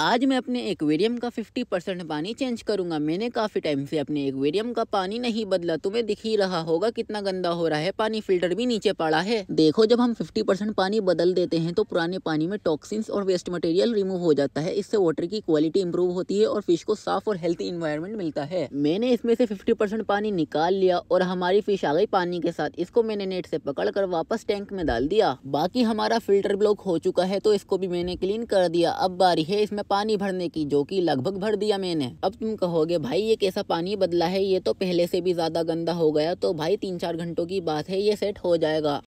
आज मैं अपने एक्वेरियम का 50 परसेंट पानी चेंज करूंगा मैंने काफ़ी टाइम से अपने एक्वेरियम का पानी नहीं बदला तुम्हें दिख ही रहा होगा कितना गंदा हो रहा है पानी फिल्टर भी नीचे पड़ा है देखो जब हम 50 परसेंट पानी बदल देते हैं तो पुराने पानी में टॉक्सिन्स और वेस्ट मटेरियल रिमूव हो जाता है इससे वाटर की क्वालिटी इंप्रूव होती है और फिश को साफ और हेल्थी इन्वायरमेंट मिलता है मैंने इसमें से फिफ्टी पानी निकाल लिया और हमारी फिश आ गई पानी के साथ इसको मैंने नेट से पकड़ कर वापस टैंक में डाल दिया बाकी हमारा फिल्टर ब्लॉक हो चुका है तो इसको भी मैंने क्लीन कर दिया अब बारी है इसमें पानी भरने की जो कि लगभग भर दिया मैंने अब तुम कहोगे भाई ये कैसा पानी बदला है ये तो पहले से भी ज्यादा गंदा हो गया तो भाई तीन चार घंटों की बात है ये सेट हो जाएगा